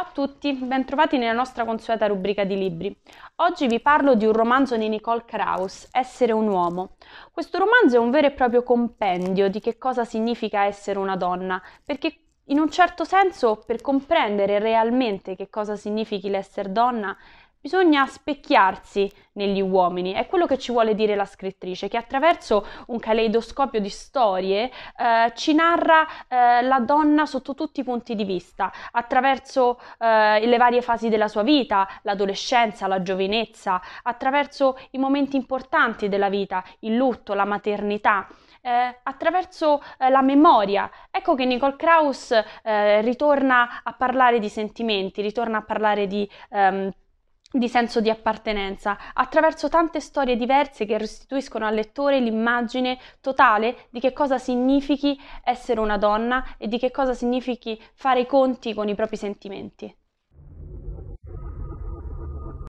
Ciao a tutti, bentrovati nella nostra consueta rubrica di libri. Oggi vi parlo di un romanzo di Nicole Kraus, Essere un uomo. Questo romanzo è un vero e proprio compendio di che cosa significa essere una donna, perché in un certo senso per comprendere realmente che cosa significhi l'essere donna Bisogna specchiarsi negli uomini, è quello che ci vuole dire la scrittrice, che attraverso un caleidoscopio di storie eh, ci narra eh, la donna sotto tutti i punti di vista, attraverso eh, le varie fasi della sua vita, l'adolescenza, la giovinezza, attraverso i momenti importanti della vita, il lutto, la maternità. Eh, attraverso eh, la memoria. Ecco che Nicole Krauss eh, ritorna a parlare di sentimenti, ritorna a parlare di ehm, di senso di appartenenza, attraverso tante storie diverse che restituiscono al lettore l'immagine totale di che cosa significhi essere una donna e di che cosa significhi fare i conti con i propri sentimenti.